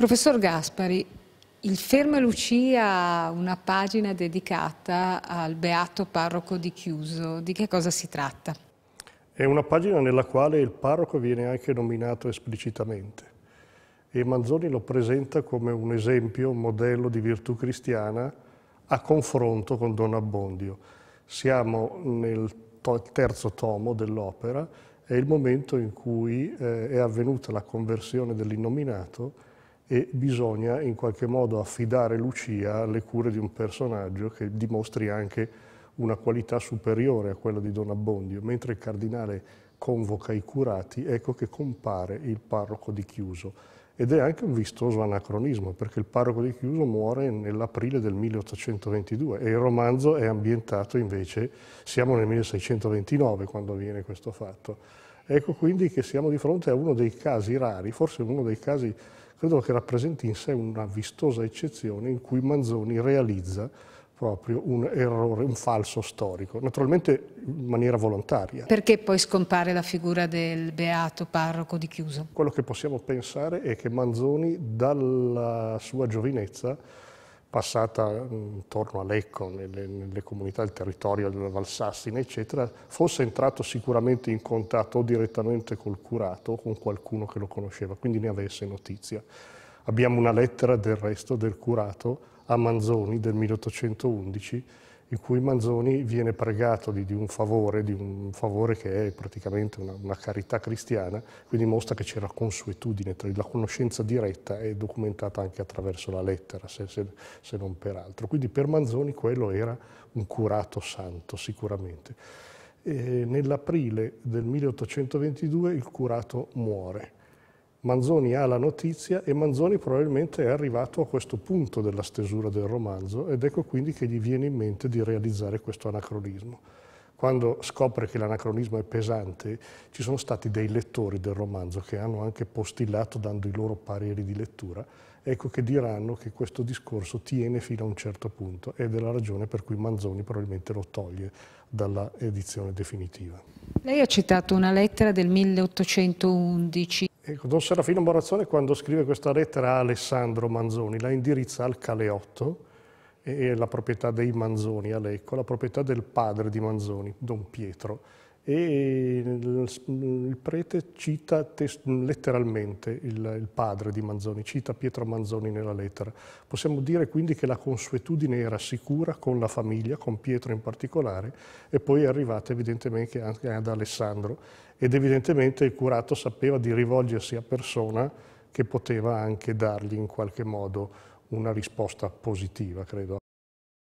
Professor Gaspari, il Ferma Lucia ha una pagina dedicata al beato parroco di Chiuso. Di che cosa si tratta? È una pagina nella quale il parroco viene anche nominato esplicitamente e Manzoni lo presenta come un esempio, un modello di virtù cristiana a confronto con Don Abbondio. Siamo nel to terzo tomo dell'opera, è il momento in cui eh, è avvenuta la conversione dell'innominato e bisogna in qualche modo affidare Lucia alle cure di un personaggio che dimostri anche una qualità superiore a quella di Don Abbondio, mentre il cardinale convoca i curati, ecco che compare il parroco di Chiuso. Ed è anche un vistoso anacronismo, perché il parroco di Chiuso muore nell'aprile del 1822 e il romanzo è ambientato invece, siamo nel 1629 quando avviene questo fatto. Ecco quindi che siamo di fronte a uno dei casi rari, forse uno dei casi, credo che rappresenti in sé una vistosa eccezione in cui Manzoni realizza proprio un errore, un falso storico, naturalmente in maniera volontaria. Perché poi scompare la figura del beato parroco di Chiuso? Quello che possiamo pensare è che Manzoni dalla sua giovinezza, passata intorno a Lecco, nelle, nelle comunità del territorio della Valsassina, eccetera, fosse entrato sicuramente in contatto direttamente col curato o con qualcuno che lo conosceva, quindi ne avesse notizia. Abbiamo una lettera del resto del curato a Manzoni del 1811, in cui Manzoni viene pregato di, di un favore, di un favore che è praticamente una, una carità cristiana, quindi mostra che c'era consuetudine, la conoscenza diretta è documentata anche attraverso la lettera, se, se, se non per altro. Quindi per Manzoni quello era un curato santo, sicuramente. Nell'aprile del 1822 il curato muore Manzoni ha la notizia e Manzoni probabilmente è arrivato a questo punto della stesura del romanzo ed ecco quindi che gli viene in mente di realizzare questo anacronismo. Quando scopre che l'anacronismo è pesante, ci sono stati dei lettori del romanzo che hanno anche postillato dando i loro pareri di lettura, ecco che diranno che questo discorso tiene fino a un certo punto ed è la ragione per cui Manzoni probabilmente lo toglie dalla edizione definitiva. Lei ha citato una lettera del 1811 Ecco, Don Serafino Morazzone quando scrive questa lettera a Alessandro Manzoni la indirizza al Caleotto, e la proprietà dei Manzoni a Lecco, la proprietà del padre di Manzoni, Don Pietro e il prete cita letteralmente il, il, padre di Manzoni, cita Pietro Manzoni nella lettera. Possiamo dire quindi che la consuetudine era sicura con la famiglia, con Pietro in particolare, e poi è arrivata evidentemente anche ad Alessandro ed evidentemente il curato sapeva di rivolgersi a persona che poteva anche dargli in qualche modo una risposta positiva, credo.